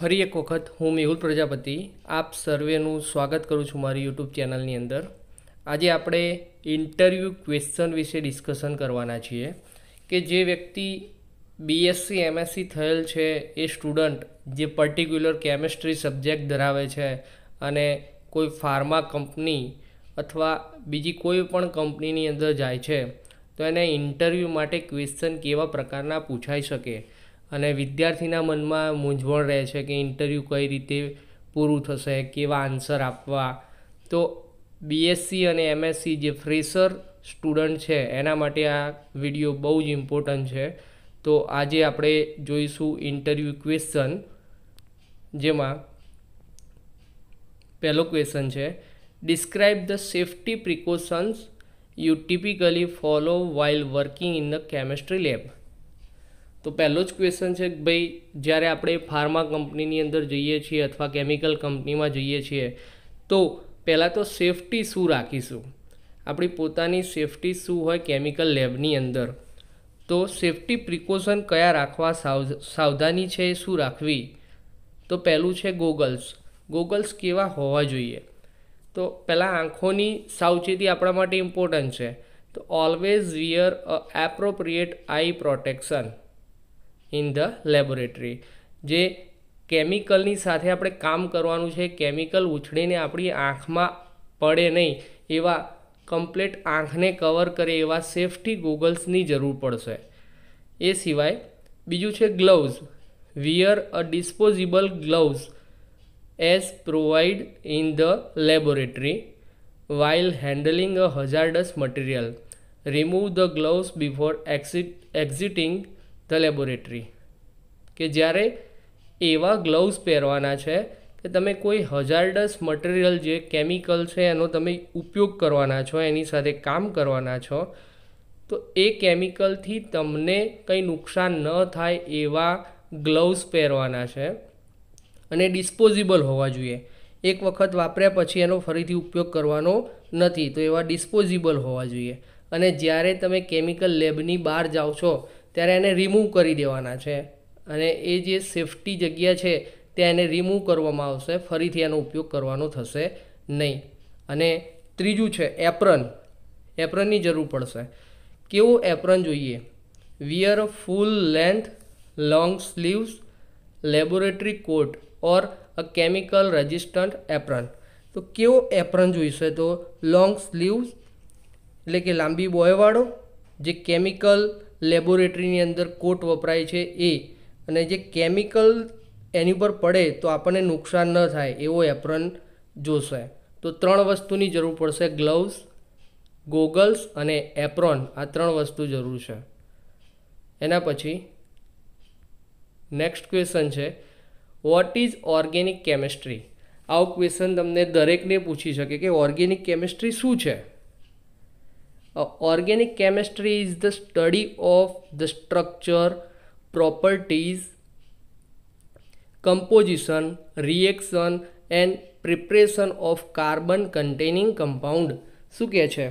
ફરી એક વખત હું મેહુલ પ્રજાપતિ આપ સર્વેનું સ્વાગત કરું છું મારી યુટ્યુબ ચેનલની અંદર આજે આપણે ઇન્ટરવ્યૂ ક્વેશ્ચન વિશે ડિસ્કશન કરવાના છીએ કે જે વ્યક્તિ બીએસસી એમએસસી થયેલ છે એ સ્ટુડન્ટ જે પર્ટિક્યુલર કેમિસ્ટ્રી સબ્જેક્ટ ધરાવે છે અને કોઈ ફાર્મા કંપની અથવા બીજી કોઈ પણ કંપનીની અંદર જાય છે તો એને ઇન્ટરવ્યૂ માટે ક્વેશ્ચન કેવા પ્રકારના પૂછાઈ શકે અને વિદ્યાર્થીના મનમાં મૂંઝવણ રહે છે કે ઇન્ટરવ્યૂ કઈ રીતે પૂરું થશે કેવા આન્સર આપવા તો બીએસસી અને એમએસસી જે ફ્રેશર સ્ટુડન્ટ છે એના માટે આ વિડીયો બહુ જ ઇમ્પોર્ટન્ટ છે તો આજે આપણે જોઈશું ઇન્ટરવ્યૂ ક્વેશ્ચન જેમાં પહેલો ક્વેશ્ચન છે describe the safety precautions you typically follow while working in the chemistry lab તો પહેલો જ ક્વેશ્ચન છે કે ભાઈ જ્યારે આપણે ફાર્મા કંપનીની અંદર જઈએ છીએ અથવા કેમિકલ કંપનીમાં જઈએ છીએ તો પહેલાં તો સેફટી શું રાખીશું આપણી પોતાની સેફટી શું હોય કેમિકલ લેબની અંદર તો સેફટી પ્રિકોશન કયા રાખવા સાવ સાવધાની છે એ શું રાખવી તો પહેલું છે ગોગલ્સ ગોગલ્સ કેવા હોવા જોઈએ તો પહેલાં આંખોની સાવચેતી આપણા માટે ઇમ્પોર્ટન્ટ છે તો always wear a appropriate eye protection in the laboratory જે કેમિકલની સાથે આપણે કામ કરવાનું છે કેમિકલ ઉછળીને આપણી આંખમાં પડે નહીં એવા કમ્પ્લેટ આંખને કવર કરે એવા સેફટી ગોગલ્સની જરૂર પડશે એ સિવાય બીજું છે gloves wear a disposable gloves as provided in the laboratory while handling a hazardous material remove the gloves before exit exiting the laboratory કે જ્યારે એવા ગ્લવ્સ પહેરવાના છે કે તમે કોઈ હજાર્ડસ મટીરિયલ જે કેમિકલ છે એનો તમે ઉપયોગ કરવાના છો એની સાથે કામ કરવાના છો તો એ કેમિકલથી તમને કંઈ નુકસાન ન થાય એવા ગ્લવ્સ પહેરવાના છે અને ડિસ્પોઝિબલ હોવા જોઈએ એક વખત વાપર્યા પછી એનો ફરીથી ઉપયોગ કરવાનો નથી તો એવા ડિસ્પોઝિબલ હોવા જોઈએ અને જ્યારે તમે કેમિકલ લેબની બહાર જાઓ છો ત્યારે એને રિમૂવ કરી દેવાના છે અને એ જે સેફ્ટી જગ્યા છે ત્યાં એને રિમૂવ કરવામાં આવશે ફરીથી એનો ઉપયોગ કરવાનો થશે નહીં અને ત્રીજું છે એપ્રન એપ્રનની જરૂર પડશે કેવું એપ્રન જોઈએ wear full length long sleeves laboratory coat or a chemical resistant apron તો કેવો એપ્રન જોઈશે તો લોંગ સ્લીવ્સ એટલે કે લાંબી બોયવાળો જે કેમિકલ લેબોરેટરીની અંદર કોટ વપરાય છે એ અને જે કેમિકલ એની ઉપર પડે તો આપણને નુકસાન ન થાય એવો એપ્રન જોશે તો ત્રણ વસ્તુની જરૂર પડશે ગ્લવ્સ ગોગલ્સ અને એપ્રોન આ ત્રણ વસ્તુ જરૂર છે એના પછી નેક્સ્ટ ક્વેશ્ચન છે વોટ ઇઝ ઓર્ગેનિક કેમિસ્ટ્રી આવું ક્વેશ્ચન તમને દરેકને પૂછી શકે કે ઓર્ગેનિક કેમિસ્ટ્રી શું છે organic chemistry is the study of the structure properties composition reaction and preparation of carbon containing compound શું કહે છે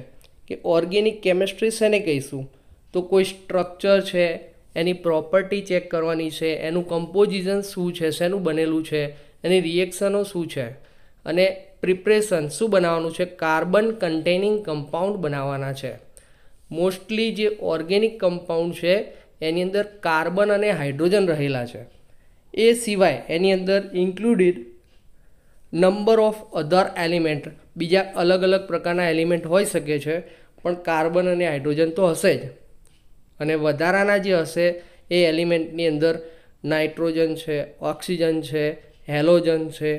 કે ઓર્ગેનિક કેમેસ્ટ્રી શેને કહીશું તો કોઈ સ્ટ્રક્ચર છે એની પ્રોપર્ટી ચેક કરવાની છે એનું કમ્પોઝિશન શું છે શેનું બનેલું છે એની રિએક્શનો શું છે અને પ્રિપરેશન શું બનાવવાનું છે કાર્બન કન્ટેનિંગ કમ્પાઉન્ડ બનાવવાના છે મોસ્ટલી જે ઓર્ગેનિક કમ્પાઉન્ડ છે એની અંદર કાર્બન અને હાઇડ્રોજન રહેલા છે એ સિવાય એની અંદર included number of other element બીજા અલગ અલગ પ્રકારના એલિમેન્ટ હોઈ શકે છે પણ કાર્બન અને હાઇડ્રોજન તો હશે જ અને વધારાના જે હશે એ એલિમેન્ટની અંદર નાઇટ્રોજન છે ઓક્સિજન છે હેલોજન છે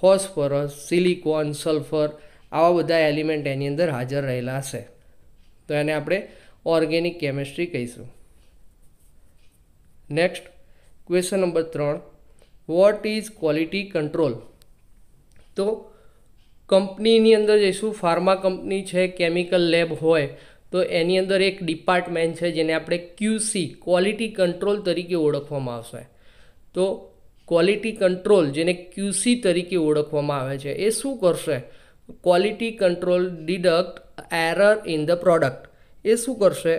ફોસ્ફરસ સિલિકોન સલ્ફર આવા બધા એલિમેન્ટ એની અંદર હાજર રહેલા હશે તો એને આપણે ઓર્ગેનિક કેમેસ્ટ્રી કહીશું નેક્સ્ટ ક્વેશ્ચન નંબર ત્રણ વોટ ઇઝ ક્વોલિટી કંટ્રોલ તો કંપનીની અંદર જઈશું ફાર્મા કંપની છે કેમિકલ લેબ હોય તો એની અંદર એક ડિપાર્ટમેન્ટ છે જેને આપણે ક્યુસી ક્વોલિટી કંટ્રોલ તરીકે ઓળખવામાં આવશે તો ક્વોલિટી કંટ્રોલ જેને ક્યુસી તરીકે ઓળખવામાં આવે છે એ શું કરશે quality control deduct error in the product એ શું કરશે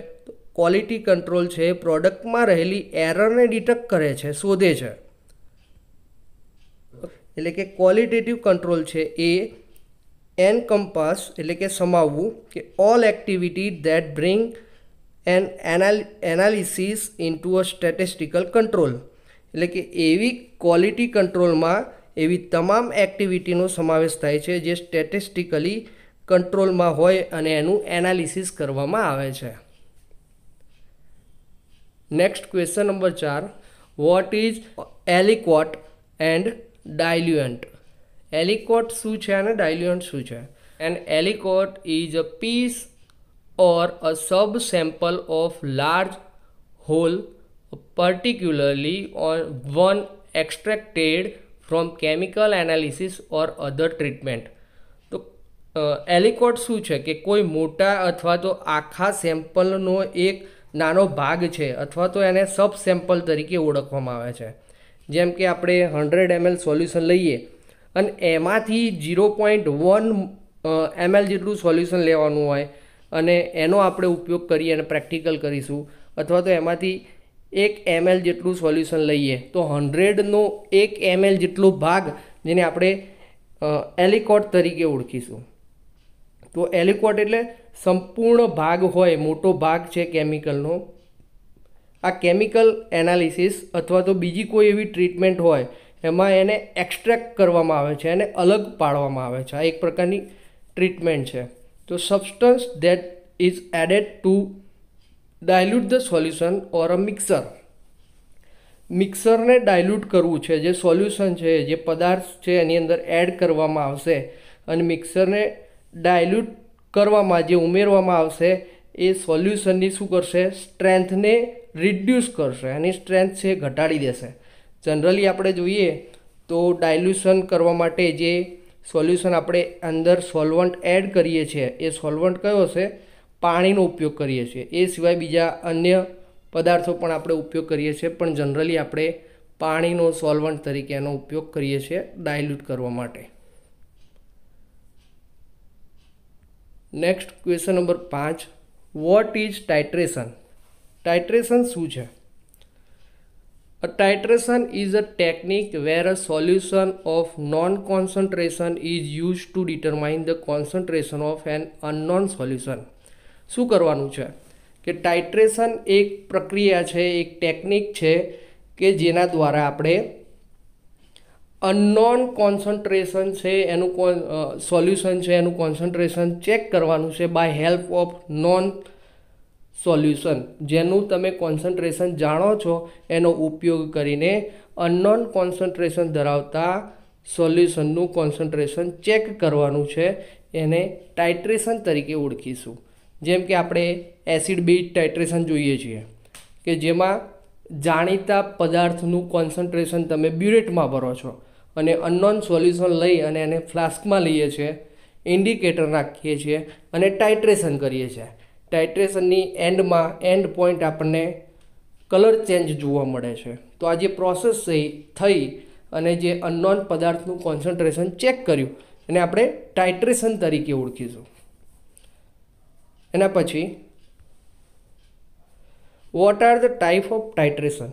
ક્વોલિટી કંટ્રોલ છે એ પ્રોડક્ટમાં રહેલી એરરને ડિટેક્ટ કરે છે શોધે છે એટલે કે ક્વોલિટેટિવ કંટ્રોલ છે એ એન કંપાસ એટલે કે સમાવવું કે all activity that bring an analysis in to a statistical control એટલે કે એવી ક્વોલિટી કંટ્રોલમાં એવી તમામ એક્ટિવિટીનો સમાવેશ થાય છે જે સ્ટેટિસ્ટિકલી કંટ્રોલમાં હોય અને એનું એનાલિસિસ કરવામાં આવે છે નેક્સ્ટ ક્વેશ્ચન નંબર ચાર what is aliquot and diluent aliquot શું છે અને ડાયલ્યુઅન્ટ શું છે and aliquot is a piece or a sub sample of large whole particularly on one extracted from chemical analysis or other treatment તો aliquot શું છે કે કોઈ મોટા અથવા તો આખા સેમ્પલનો એક નાનો ભાગ છે અથવા તો એને સબ સેમ્પલ તરીકે ઓળખવામાં આવે છે જેમ કે આપણે હંડ્રેડ એમએલ સોલ્યુશન લઈએ અને એમાંથી ઝીરો પોઈન્ટ વન એમએલ જેટલું સોલ્યુશન લેવાનું હોય અને એનો આપણે ઉપયોગ કરી અને પ્રેક્ટિકલ કરીશું અથવા તો એમાંથી એક એમએલ જેટલું સોલ્યુશન લઈએ તો હંડ્રેડનો એક એમએલ જેટલો ભાગ જેને આપણે એલિકોટ તરીકે ઓળખીશું તો એલિકોટ એટલે સંપૂર્ણ ભાગ હોય મોટો ભાગ છે કેમિકલનો આ કેમિકલ એનાલિસિસ અથવા તો બીજી કોઈ એવી ટ્રીટમેન્ટ હોય એમાં એને એક્સ્ટ્રેક્ટ કરવામાં આવે છે એને અલગ પાડવામાં આવે છે આ એક પ્રકારની ટ્રીટમેન્ટ છે તો substance that is added to dilute the solution or a mixer મિક્સરને ડાયલ્યુટ કરવું છે જે સોલ્યુશન છે જે પદાર્થ છે એની અંદર એડ કરવામાં આવશે અને મિક્સરને ડાયલ્યુટ કરવામાં જે ઉમેરવામાં આવશે એ સોલ્યુશનની શું કરશે સ્ટ્રેન્થને રિડ્યુસ કરશે એની સ્ટ્રેન્થ છે ઘટાડી દેશે જનરલી આપણે જોઈએ તો ડાયલ્યુશન કરવા માટે જે સોલ્યુશન આપણે અંદર સોલ્વન્ટ એડ કરીએ છીએ એ સોલ્વન્ટ કયો હશે પાણીનો ઉપયોગ કરીએ છીએ એ સિવાય બીજા અન્ય પદાર્થો પણ આપણે ઉપયોગ કરીએ છીએ પણ જનરલી આપણે પાણીનો સોલ્વન્ટ તરીકે એનો ઉપયોગ કરીએ છીએ ડાયલ્યુટ કરવા માટે નેક્સ્ટ ક્વેશ્ચન નંબર પાંચ વોટ ઇઝ ટાઇટ્રેશન ટાઇટ્રેશન શું છે a titration is a technique where a solution of known concentration is use to determine the concentration of an unknown solution શું કરવાનું છે કે ટાઇટ્રેશન એક પ્રક્રિયા છે એક ટેકનિક છે કે જેના દ્વારા આપણે અનનોન કોન્સન્ટ્રેશન છે એનું સોલ્યુશન છે એનું કોન્સન્ટ્રેશન ચેક કરવાનું છે by help of known solution જેનું તમે કોન્સન્ટ્રેશન જાણો છો એનો ઉપયોગ કરીને અનનોન કોન્સન્ટ્રેશન ધરાવતા સોલ્યુશનનું કોન્સન્ટ્રેશન ચેક કરવાનું છે એને ટાઇટ્રેશન તરીકે ઓળખીશું જેમ કે આપણે એસિડ બેઝ ટાઇટ્રેશન જોઈએ છીએ કે જેમાં જાણીતા પદાર્થનું કોન્સન્ટ્રેશન તમે બ્યુરેટમાં ભરો છો અને અનનોન સોલ્યુશન લઈ અને એને ફ્લાસ્કમાં લઈએ છીએ ઇન્ડિકેટર નાખીએ છીએ અને ટાઇટ્રેશન કરીએ છીએ ટાઇટ્રેશનની એન્ડમાં એન્ડ પોઈન્ટ આપણને કલર ચેન્જ જોવા મળે છે તો આ જે પ્રોસેસ થઈ અને જે અનનોન પદાર્થનું કોન્સન્ટ્રેશન ચેક કર્યું એને આપણે ટાઇટ્રેશન તરીકે ઓળખીશું એના પછી what are the type of titration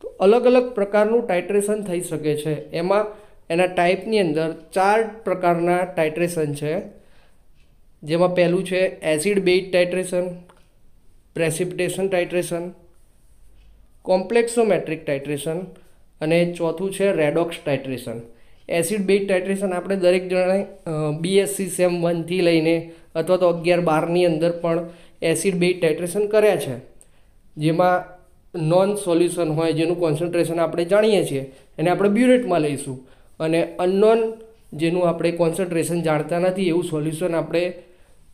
તો અલગ અલગ પ્રકારનું ટાઇટ્રેશન થઈ શકે છે એમાં એના ટાઈપની અંદર ચાર પ્રકારના ટાઇટ્રેશન છે જેમાં પહેલું છે acid base titration precipitation titration complexometric titration અને ચોથું છે redox titration acid base titration આપણે દરેક જણાએ બીએસસી સેમ વનથી લઈને અથવા તો અગિયાર બારની અંદર પણ એસિડ બેઝ ટાઇટ્રેશન કર્યા છે જેમાં નોન સોલ્યુશન હોય જેનું કોન્સન્ટ્રેશન આપણે જાણીએ છીએ એને આપણે બ્યુરેટમાં લઈશું અને અનનોન જેનું આપણે કોન્સન્ટ્રેશન જાણતા નથી એવું સોલ્યુશન આપણે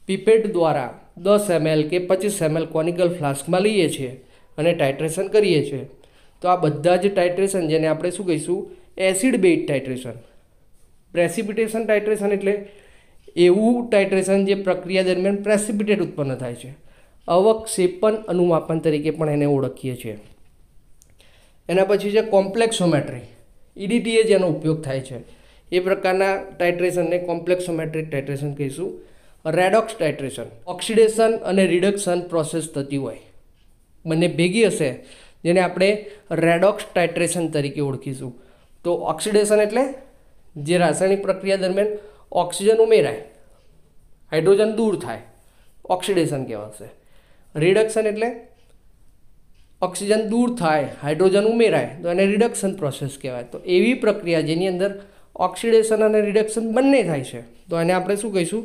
પીપેટ દ્વારા દસ એમએલ કે પચીસ એમએલ કોનિકલ ફ્લાસ્કમાં લઈએ છીએ અને ટાઇટ્રેશન કરીએ છીએ તો આ બધા જ ટાઇટ્રેશન જેને આપણે શું કહીશું acid base titration precipitation titration એટલે એવું ટાઇટ્રેશન જે પ્રક્રિયા દરમિયાન પ્રેસિપિટેટ ઉત્પન્ન થાય છે અવક્ષેપન અનુમાપન તરીકે પણ એને ઓળખીએ છીએ એના પછી છે કોમ્પ્લેક્સોમેટ્રી ઈડીટીએ જેનો ઉપયોગ થાય છે એ પ્રકારના ટાઇટ્રેશનને કોમ્પ્લેક્સોમેટ્રિક ટાઇટ્રેશન કહીશું રેડોક્સ ટાઇટ્રેશન ઓક્સિડેશન અને રિડક્શન પ્રોસેસ થતી હોય બંને ભેગી હશે જેને આપણે રેડોક્સ ટાઇટ્રેશન તરીકે ઓળખીશું તો ઓક્સિડેશન એટલે જે રાસાયણિક પ્રક્રિયા દરમિયાન ઓક્સિજન ઉમેરાય હાઇડ્રોજન દૂર થાય ઓક્સિડેશન કહેવાશે રિડક્શન એટલે ઓક્સિજન દૂર થાય હાઇડ્રોજન ઉમેરાય તો એને રિડક્શન પ્રોસેસ કહેવાય તો એવી પ્રક્રિયા જેની અંદર ઓક્સિડેશન અને રિડક્શન બંને થાય છે તો એને આપણે શું કહીશું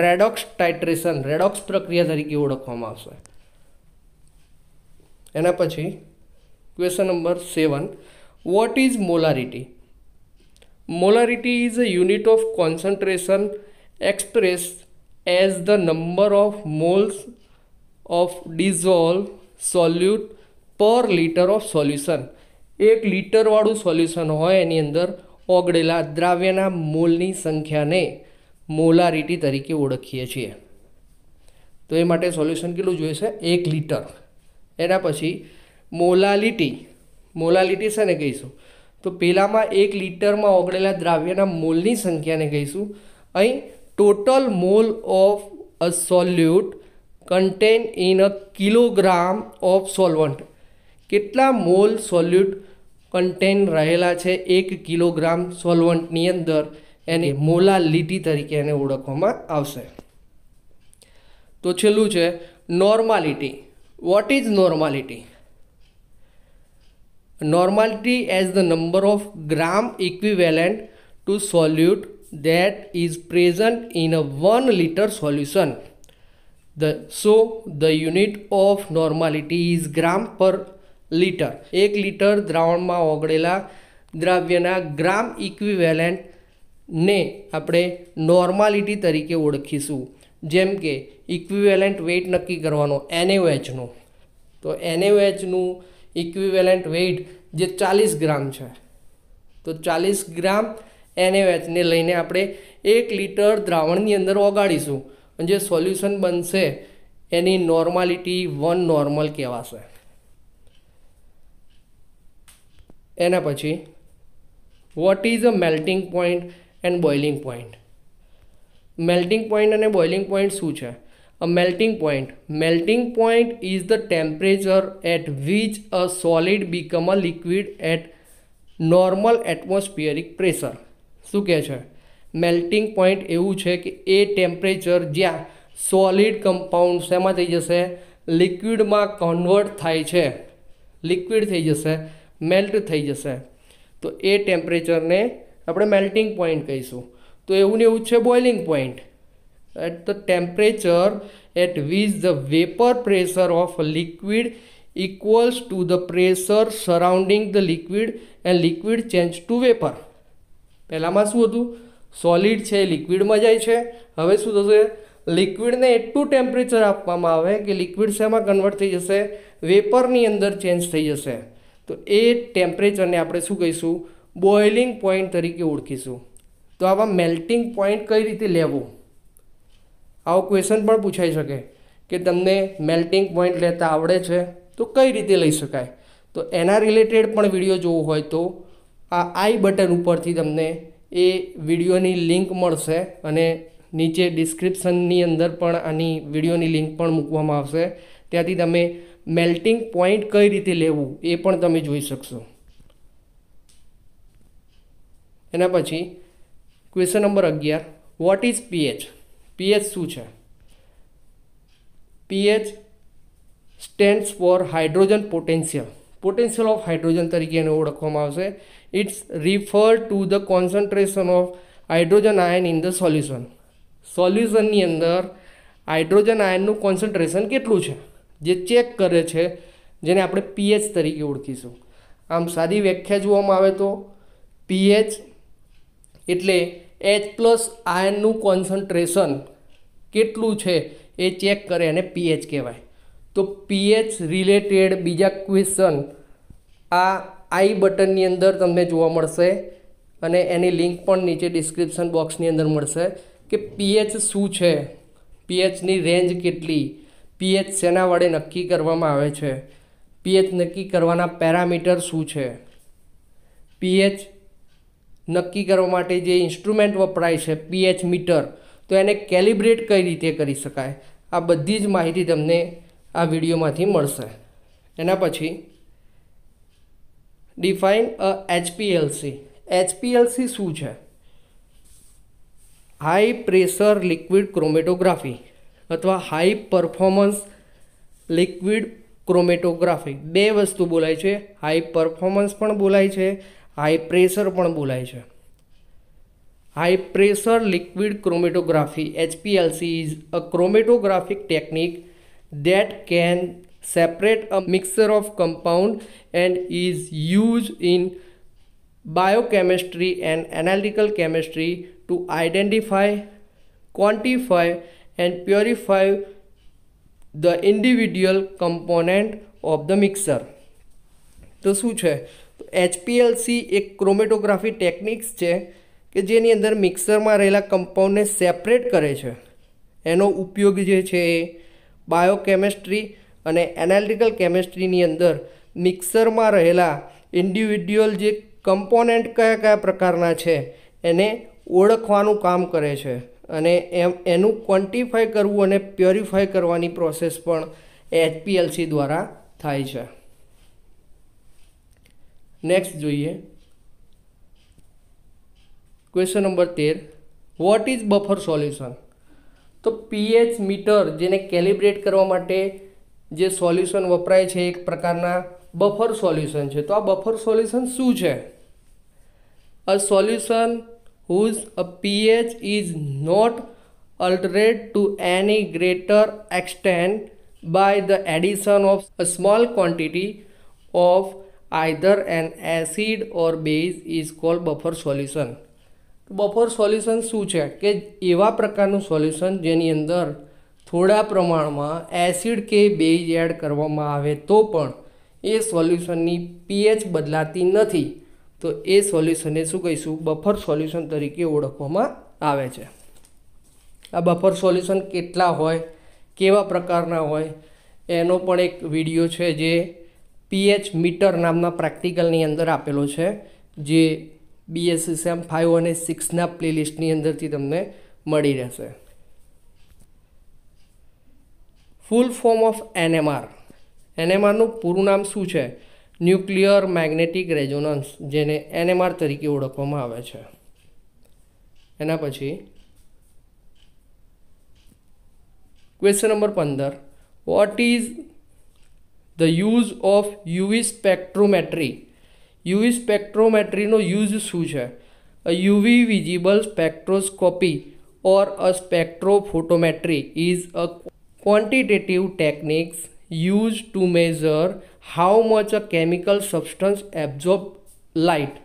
રેડોક્સ ટાઇટ્રેશન રેડોક્સ પ્રક્રિયા તરીકે ઓળખવામાં આવશે એના પછી question number seven what is molarity molarity is a unit of concentration expressed as the number of moles of dissolved solute per litre of solution એક લીટરવાળું સોલ્યુશન હોય એની અંદર ઓગળેલા દ્રાવ્યના મોલની સંખ્યાને મોલારિટી તરીકે ઓળખીએ છીએ તો એ માટે સોલ્યુશન કેટલું જોઈએ છે એક લીટર એના પછી મોલાલિટી મોલાલિટી શેને કહીશું તો પહેલાંમાં એક લીટરમાં ઓગળેલા દ્રાવ્યના મોલની સંખ્યાને કહીશું અહીં total mole of a solute contain in a kilogram of solvent કેટલા મોલ સોલ્યુટ કન્ટેન રહેલા છે એક કિલોગ્રામ સોલવન્ટની અંદર એને મોલાલિટી તરીકે એને ઓળખવામાં આવશે તો છેલ્લું છે normality what is normality normality as the number of gram equivalent to solute that is present in a 1 liter solution. The, so the unit of normality is gram per liter. 1 liter દ્રાવણમાં ઓગળેલા દ્રાવ્યના gram ઇક્વિવેલેન્ટને આપણે normality તરીકે ઓળખીશું જેમ કે equivalent weight નક્કી કરવાનો એનએઓએચનું તો એનએઓએચનું ઇક્વિવેલેન્ટ વેઇટ જે ચાલીસ ગ્રામ છે તો ચાલીસ ગ્રામ એને વેચને લઈને આપણે એક લીટર દ્રાવણની અંદર ઓગાળીશું અને જે સોલ્યુશન બનશે એની નોર્માલિટી વન નોર્મલ કહેવાશે એના પછી what is a melting point and boiling point melting point અને બોઇલિંગ પોઈન્ટ શું છે A melting point. Melting point is the temperature at which a solid become a liquid at normal atmospheric pressure શું કહે છે melting point એવું છે કે એ ટેમ્પરેચર જ્યાં સોલિડ કમ્પાઉન્ડ શેમાં થઈ જશે લિક્વિડમાં કન્વર્ટ થાય છે લિક્વિડ થઈ જશે મેલ્ટ થઈ જશે તો એ ટેમ્પરેચરને આપણે મેલ્ટિંગ પોઈન્ટ કહીશું તો એવું ને એવું છે boiling point at the temperature at which the vapor pressure of a liquid equals to the pressure surrounding the liquid and liquid change to vapor પહેલાંમાં શું હતું સોલિડ છે લિક્વિડમાં જાય છે હવે શું થશે લિક્વિડને એટલું ટેમ્પરેચર આપવામાં આવે કે લિક્વિડ શેમાં કન્વર્ટ થઈ જશે વેપરની અંદર ચેન્જ થઈ જશે તો એ ટેમ્પરેચરને આપણે શું કહીશું બોઇલિંગ પોઈન્ટ તરીકે ઓળખીશું તો આવા મેલ્ટિંગ પોઈન્ટ કઈ રીતે લેવું આવો ક્વેશ્ચન પણ પૂછાઈ શકે કે તમને મેલ્ટિંગ પોઈન્ટ લેતા આવડે છે તો કઈ રીતે લઈ શકાય તો એના રિલેટેડ પણ વિડીયો જોવો હોય તો આ આઈ બટન ઉપરથી તમને એ વિડીયોની લિંક મળશે અને નીચે ડિસ્ક્રિપ્શનની અંદર પણ આની વિડીયોની લિંક પણ મૂકવામાં આવશે ત્યાંથી તમે મેલ્ટિંગ પોઈન્ટ કઈ રીતે લેવું એ પણ તમે જોઈ શકશો એના પછી ક્વેશ્ચન નંબર અગિયાર વોટ ઇઝ પીએચ પીએચ શું છે pH stands for hydrogen potential potential of hydrogen તરીકે એને ઓળખવામાં આવશે it's refer to the concentration of hydrogen ion in the solution સોલ્યુશનની અંદર હાઇડ્રોજન આયનનું કોન્સન્ટ્રેશન કેટલું છે જે ચેક કરે છે જેને આપણે પીએચ તરીકે ઓળખીશું આમ સાદી વ્યાખ્યા જોવામાં આવે તો પીએચ એટલે એચ પ્લસ આયનનું કોન્સન્ટ્રેશન કેટલું છે એ ચેક કરે એને પીએચ કહેવાય તો પીએચ રિલેટેડ બીજા ક્વેશ્ચન આ આઈ બટનની અંદર તમને જોવા મળશે અને એની લિંક પણ નીચે ડિસ્ક્રિપ્શન બોક્સની અંદર મળશે કે પીએચ શું છે પીએચની રેન્જ કેટલી પીએચ શેના વડે નક્કી કરવામાં આવે છે પીએચ નક્કી કરવાના પેરામીટર શું છે પીએચ નક્કી કરવા માટે જે ઇન્સ્ટ્રુમેન્ટ વપરાય છે પીએચ મીટર તો એને કેલિબ્રેટ કઈ રીતે કરી શકાય આ બધી જ માહિતી તમને આ વિડીયોમાંથી મળશે એના પછી ડિફાઇન અ એચપીએલસી એચપીએલસી શું છે હાઈ પ્રેશર લિક્વિડ ક્રોમેટોગ્રાફી અથવા હાઈ પરફોર્મન્સ લિક્વિડ ક્રોમેટોગ્રાફી બે વસ્તુ બોલાય છે હાઈ પરફોર્મન્સ પણ બોલાય છે હાઈ પ્રેશર પણ બોલાય છે high pressure liquid chromatography HPLC is a chromatographic technique that can separate a mixer of compound and is use in biochemistry and analytical chemistry to identify, quantify, and purify the individual component of the mixer. તો શું છે એચપીએલસી એક chromatography techniques છે કે જેની અંદર મિક્સરમાં રહેલા કમ્પાઉન્ડને સેપરેટ કરે છે એનો ઉપયોગ જે છે એ બાયોકેમિસ્ટ્રી અને એનાલિટિકલ કેમેસ્ટ્રીની અંદર મિક્સરમાં રહેલા ઇન્ડિવિડ્યુઅલ જે કમ્પોનેન્ટ કયા કયા પ્રકારના છે એને ઓળખવાનું કામ કરે છે અને એમ એનું ક્વોન્ટિફાય કરવું અને પ્યોરિફાય કરવાની પ્રોસેસ પણ એચપીએલસી દ્વારા થાય છે નેક્સ્ટ જોઈએ ક્વેશ્ચન નંબર તેર વોટ ઇઝ બફર સોલ્યુશન તો પીએચ મીટર જેને કેલિબ્રેટ કરવા માટે જે સોલ્યુશન વપરાય છે એક પ્રકારના બફર સોલ્યુશન છે તો આ બફર સોલ્યુશન શું છે a solution whose a pH is not altered to any greater extent by the addition of a small quantity of either an acid or base is call buffer solution buffer solution શું છે કે એવા પ્રકારનું solution જેની અંદર થોડા પ્રમાણમાં acid કે બેઝ એડ કરવામાં આવે તો પણ એ સોલ્યુશનની પીએચ બદલાતી નથી તો એ સોલ્યુશનને શું કહીશું બફર સોલ્યુશન તરીકે ઓળખવામાં આવે છે આ બફર સોલ્યુશન કેટલા હોય કેવા પ્રકારના હોય એનો પણ એક વિડીયો છે જે પીએચ મીટર નામના પ્રેક્ટિકલની અંદર આપેલો છે જે બીએસસી સેમ ફાઇવ અને સિક્સના પ્લેલિસ્ટની અંદરથી તમને મળી રહેશે ફૂલ ફોર્મ ઓફ એનએમઆર એનએમઆરનું પૂરું નામ શું છે ન્યુક્લિયર મેગ્નેટિક રેઝોનન્સ જેને એનએમઆર તરીકે ઓળખવામાં આવે છે એના પછી ક્વેશ્ચન નંબર પંદર what is the use of UV spectrometry UV સ્પેક્ટ્રોમેટ્રીનો યુઝ શું છે a UV visible spectroscopy or a spectrophotometry is a quantitative techniques use to measure how much a chemical substance absorb light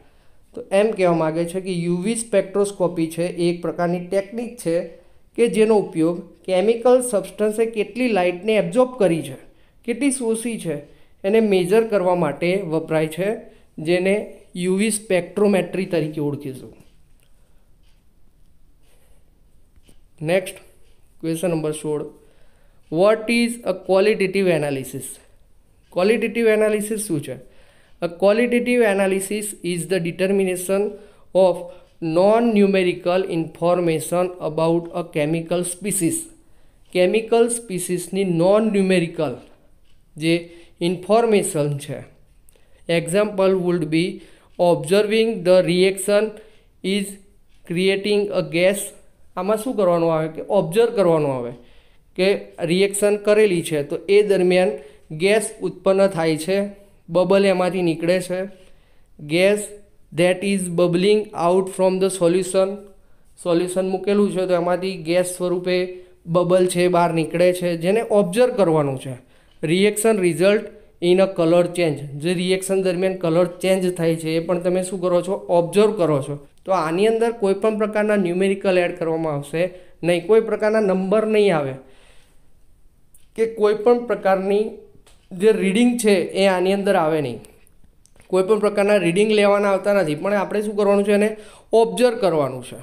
તો એમ કહેવા માગે છે કે યુવી સ્પેક્ટ્રોસ્કોપી છે એ એક પ્રકારની ટેકનિક છે કે જેનો ઉપયોગ કેમિકલ સબસ્ટન્સે કેટલી લાઇટને એબ્ઝોર્બ કરી છે કેટલી શોષી છે એને મેજર કરવા માટે વપરાય છે જેને યુવી સ્પેક્ટ્રોમેટ્રી તરીકે ઓળખીશું નેક્સ્ટ ક્વેશ્ચન નંબર સોળ what is a qualitative analysis qualitative analysis શું છે a qualitative analysis is the determination of non numerical information about a chemical species chemical સ્પીસીસની નોન ન્યુમેરિકલ જે ઇન્ફોર્મેશન છે example would be observing the reaction is creating a gas આમાં શું કરવાનું આવે કે ઓબ્ઝર્વ કરવાનું આવે કે રિએક્શન કરેલી છે તો એ દરમિયાન ગેસ ઉત્પન્ન થાય છે બબલ એમાંથી નીકળે છે gas that is bubbling out from the solution solution મૂકેલું છે તો એમાંથી ગેસ સ્વરૂપે બબલ છે બહાર નીકળે છે જેને ઓબ્ઝર્વ કરવાનું છે reaction result in a colour change જે રિએક્શન દરમિયાન કલર ચેન્જ થાય છે એ પણ તમે શું કરો છો ઓબ્ઝર્વ કરો છો તો આની અંદર કોઈપણ પ્રકારના ન્યુમેરિકલ એડ કરવામાં આવશે નહીં કોઈ પ્રકારના નંબર નહીં આવે કે કોઈપણ પ્રકારની જે રીડિંગ છે એ આની અંદર આવે નહીં કોઈપણ પ્રકારના રીડિંગ લેવાના આવતા નથી પણ આપણે શું કરવાનું છે એને ઓબ્ઝર્વ કરવાનું છે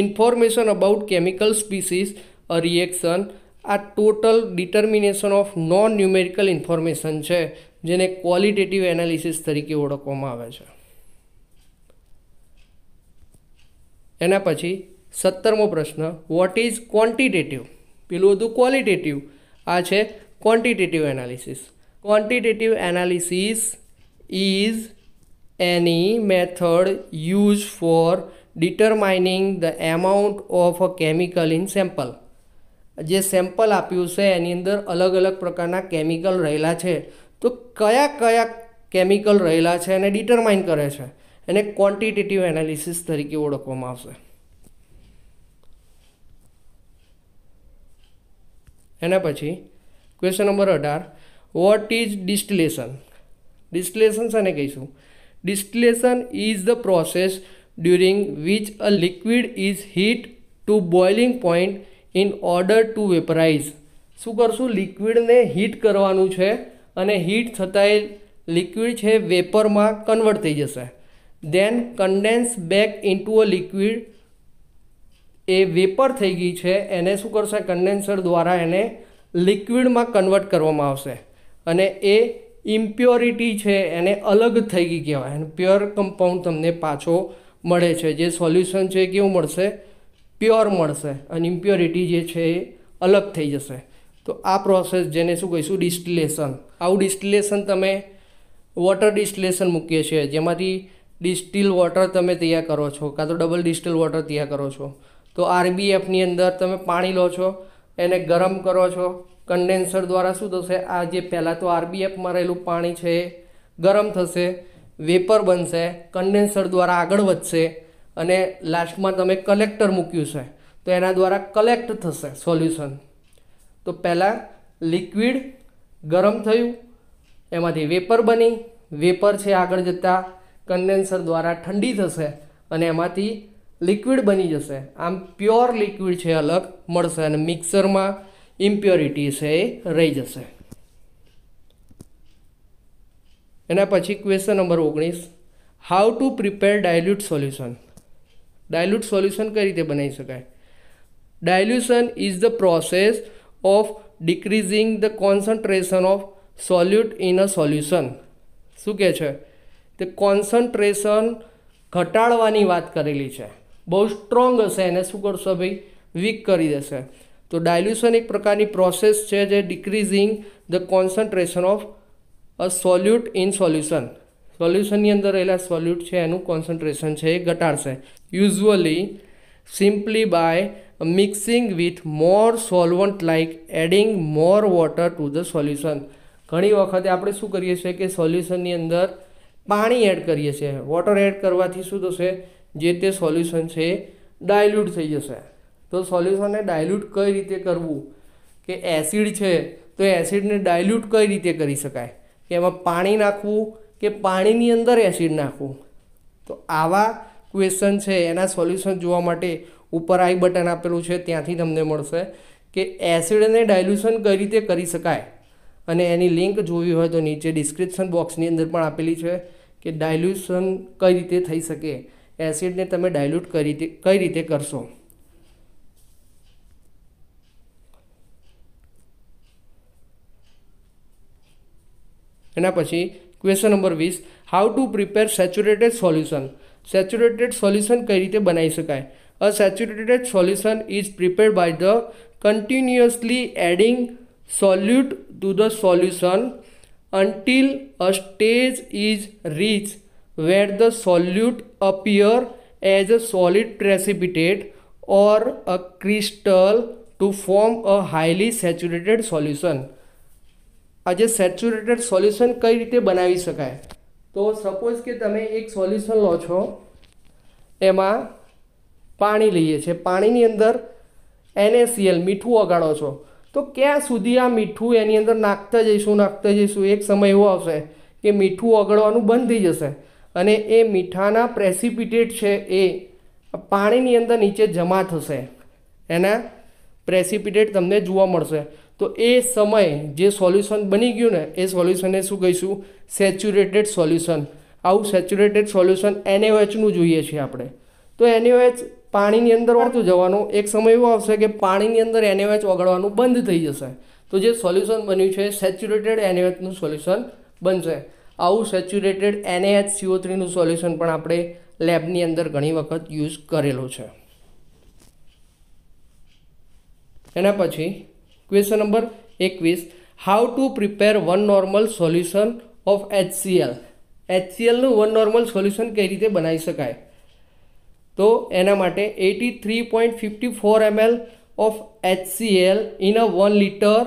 information about chemical species a reaction આ total determination of non numerical information છે જેને ક્વોલિટેટિવ એનાલિસિસ તરીકે ઓળખવામાં આવે છે એના પછી સત્તરમો પ્રશ્ન વોટ ઇઝ ક્વોન્ટિટેટિવ પેલું બધું ક્વોલિટેટિવ આ છે quantitative analysis quantitative analysis is any method use for determining the amount of a chemical in sample જે સેમ્પલ આપ્યું છે એની અંદર અલગ અલગ પ્રકારના કેમિકલ રહેલા છે તો કયા કયા કેમિકલ રહેલા છે એને ડિટરમાઇન કરે છે એને ક્વોન્ટિટેટિવ એનાલિસિસ તરીકે ઓળખવામાં આવશે એના પછી ક્વેશ્ચન નંબર અઢાર વોટ ઇઝ ડિસ્ટિલેશન ડિસ્ટિલેશન શાને કહીશું distillation is the process during which a liquid is heat to boiling point in order to vaporise શું કરશું લિક્વિડને હીટ કરવાનું છે અને હીટ થતાંય લિક્વિડ છે વેપરમાં કન્વર્ટ થઈ જશે then condense back into a liquid એ વેપર થઈ ગઈ છે એને શું કરશે કન્ડેન્સર દ્વારા એને લિક્વિડમાં કન્વર્ટ કરવામાં આવશે અને એ ઇમ્પ્યોરિટી છે એને અલગ થઈ ગઈ કહેવાય અને પ્યોર કમ્પાઉન્ડ તમને પાછો મળે છે જે સોલ્યુશન છે કેવું મળશે પ્યોર મળશે અને ઇમ્પ્યોરિટી જે છે એ અલગ થઈ જશે તો આ પ્રોસેસ જેને શું કહીશું ડિસ્ટિલેશન આવું ડિસ્ટિલેશન તમે વોટર ડિસ્ટિલેશન મૂકીએ છીએ જેમાંથી ડિસ્ટિલ વોટર તમે તૈયાર કરો છો કાં તો ડબલ ડિસ્ટિલ વોટર તૈયાર કરો છો તો આરબીએફની અંદર તમે પાણી લો છો એને ગરમ કરો છો કન્ડેન્સર દ્વારા શું થશે આ જે પહેલાં તો આરબીએફમાં રહેલું પાણી છે એ ગરમ થશે વેપર બનશે કન્ડેન્સર દ્વારા આગળ વધશે અને લાસ્ટમાં તમે કલેક્ટર મૂક્યું છે તો એના દ્વારા કલેક્ટ થશે સોલ્યુશન તો પહેલાં લિક્વિડ ગરમ થયું એમાંથી વેપર બની વેપર છે આગળ જતાં કન્ડેન્સર દ્વારા ઠંડી થશે અને એમાંથી લિક્વિડ બની જશે આમ પ્યોર લિક્વિડ છે અલગ મળશે અને મિક્સરમાં ઇમ્પ્યોરિટી છે એ રહી જશે એના પછી ક્વેશ્ચન નંબર ઓગણીસ how to prepare dilute solution dilute solution કઈ રીતે બનાવી શકાય dilution is the process of decreasing the concentration of solute in a solution શું કહે છે તે કોન્સન્ટ્રેશન ઘટાડવાની વાત કરેલી છે બહુ સ્ટ્રોંગ હશે એને શું કરશો ભાઈ વીક કરી દેશે તો ડાયલ્યુશન એક પ્રકારની પ્રોસેસ છે જે decreasing the concentration of a solute in solution સોલ્યુશનની અંદર રહેલા સોલ્યુટ છે એનું કોન્સન્ટ્રેશન છે એ ઘટાડશે usually simply by mixing with more solvent like adding more water to the solution ઘણી વખતે આપણે શું કરીએ છીએ કે સોલ્યુશનની અંદર પાણી એડ કરીએ છીએ વોટર એડ કરવાથી શું થશે જે તે સોલ્યુશન છે ડાયલ્યુટ થઈ જશે તો સોલ્યુશનને ડાયલ્યુટ કઈ રીતે કરવું કે એસિડ છે તો એસિડને ડાયલ્યુટ કઈ રીતે કરી શકાય કે એમાં પાણી નાખવું કે પાણીની અંદર એસિડ નાખવું તો આવા ક્વેશ્ચન છે એના સોલ્યુશન જોવા માટે ઉપર આઈ બટન આપેલું છે ત્યાંથી તમને મળશે કે એસિડને ડાયલ્યુશન કઈ રીતે કરી શકાય અને એની લિંક જોવી હોય તો નીચે ડિસ્ક્રિપ્શન બોક્સની અંદર પણ આપેલી છે કે ડાયલ્યુશન કઈ રીતે થઈ શકે એસિડને તમે ડાયલ્યુટ કરી કઈ રીતે કરશો એના પછી ક્વેશ્ચન નંબર વીસ how to prepare saturated solution saturated solution કઈ રીતે બનાવી શકાય a saturated solution is prepared by the continuously adding solute to the solution until a stage is reached where the solute appear as a solid precipitate or a crystal to form a highly saturated solution આજે saturated solution કઈ રીતે બનાવી શકાય તો suppose કે તમે એક solution લો છો એમાં પાણી લઈએ છીએ પાણીની અંદર એનએસીએલ મીઠું ઓગાળો છો તો ક્યાં સુધી આ મીઠું એની અંદર નાખતા જઈશું નાખતા જઈશું એક સમય એવો આવશે કે મીઠું ઓગળવાનું બંધ થઈ જશે અને એ મીઠાના પ્રેસિપિટેટ છે એ પાણીની અંદર નીચે જમા થશે એના પ્રેસિપિટેટ તમને જોવા મળશે તો એ સમયે જે સોલ્યુશન બની ગયું ને એ સોલ્યુશનને શું કહીશું સેચ્યુરેટેડ સોલ્યુશન આવું સેચ્યુરેટેડ સોલ્યુશન એનએઓએચનું જોઈએ છીએ આપણે તો એનએઓએચ પાણીની અંદર વળતું જવાનું એક સમય એવો આવશે કે પાણીની અંદર એનએઓએચ ઓગળવાનું બંધ થઈ જશે તો જે સોલ્યુશન બન્યું છે સેચ્યુરેટેડ એનએચનું સોલ્યુશન બનશે આવું સેચ્યુરેટેડ એનએએચ સીઓ થ્રીનું સોલ્યુશન પણ આપણે લેબની અંદર ઘણી વખત યુઝ કરેલું છે એના પછી ક્વેશ્ચન નંબર એકવીસ how to prepare one normal solution of HCl એચસીએલનું વન નોર્મલ સોલ્યુશન કઈ રીતે બનાવી શકાય તો એના માટે eighty three point fifty four ML of HCl in a one litre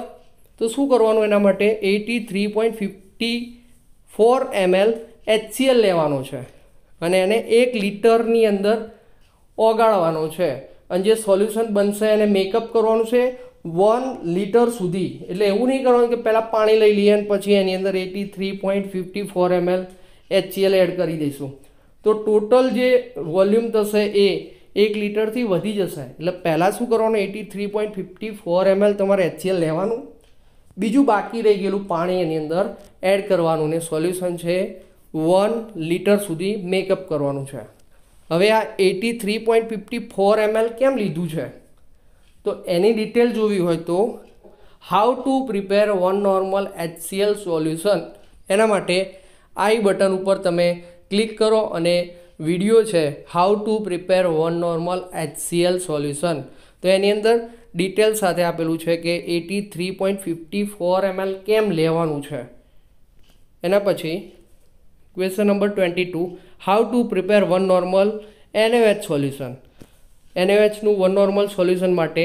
તો શું કરવાનું એના માટે eighty three point fifty four ML HCl લેવાનો છે અને એને એક લીટરની અંદર ઓગાળવાનો છે અને જે સોલ્યુશન બનશે એને મેકઅપ કરવાનું છે વન લીટર સુધી એટલે એવું નહીં કરવાનું કે પહેલાં પાણી લઈ લઈએ અને પછી એની અંદર eighty three point fifty four ML HCl add કરી દઈશું તો ટોટલ જે વોલ્યુમ થશે એ એક લીટરથી વધી જશે એટલે પહેલાં શું કરવાનું eighty three point fifty four ML તમારે એચસીએલ લેવાનું બીજું બાકી રહી ગયેલું પાણી એની અંદર એડ કરવાનું ને સોલ્યુશન છે વન લીટર સુધી મેકઅપ કરવાનું છે હવે આ eighty three point fifty four ML કેમ લીધું છે તો એની ડિટેલ જોવી હોય તો how to prepare one normal HCl solution એના માટે આઈ બટન ઉપર તમે ક્લિક કરો અને વિડીયો છે how to prepare one normal HCl solution તો એની અંદર ડિટેલ સાથે આપેલું છે કે eighty three point fifty four ML કેમ લેવાનું છે એના પછી question number twenty two how to prepare one normal NAOH solution એનએએચનું વન નોર્મલ સોલ્યુશન માટે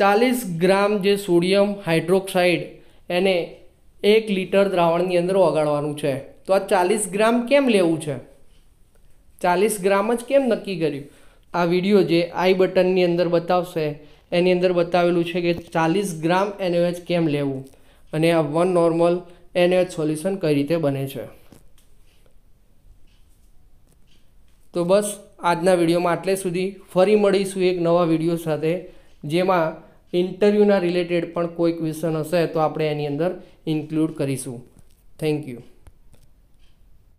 ચાલીસ ગ્રામ જે સોડિયમ હાઇડ્રોક્સાઇડ એને એક લિટર દ્રાવણની અંદર ઓગાળવાનું છે તો આ ચાલીસ ગ્રામ કેમ લેવું છે ચાલીસ ગ્રામ જ કેમ નક્કી કર્યું આ વિડીયો જે આઈ બટનની અંદર બતાવશે એની અંદર બતાવેલું છે કે ચાલીસ ગ્રામ એનએચ કેમ લેવું અને આ વન નોર્મલ એનએચ સોલ્યુશન કઈ રીતે બને છે તો બસ આજના વિડીયોમાં આટલે સુધી ફરી મળીશું એક નવા વિડીયો સાથે જેમાં ઇન્ટરવ્યૂના રિલેટેડ પણ કોઈ ક્વેશ્ચન હશે તો આપણે એની અંદર ઇન્ક્લુડ કરીશું થેન્ક યુ